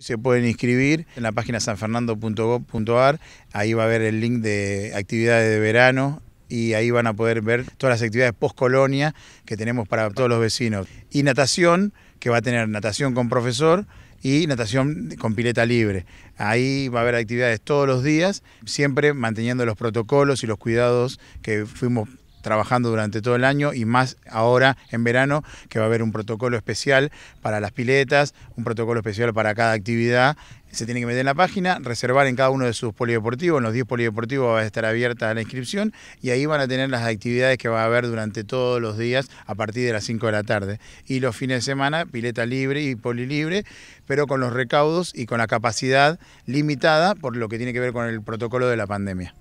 Se pueden inscribir en la página sanfernando.gov.ar, ahí va a haber el link de actividades de verano y ahí van a poder ver todas las actividades postcolonia que tenemos para todos los vecinos. Y natación, que va a tener natación con profesor y natación con pileta libre. Ahí va a haber actividades todos los días, siempre manteniendo los protocolos y los cuidados que fuimos trabajando durante todo el año y más ahora en verano que va a haber un protocolo especial para las piletas, un protocolo especial para cada actividad. Se tiene que meter en la página, reservar en cada uno de sus polideportivos, en los 10 polideportivos va a estar abierta la inscripción y ahí van a tener las actividades que va a haber durante todos los días a partir de las 5 de la tarde. Y los fines de semana, pileta libre y poli pero con los recaudos y con la capacidad limitada por lo que tiene que ver con el protocolo de la pandemia.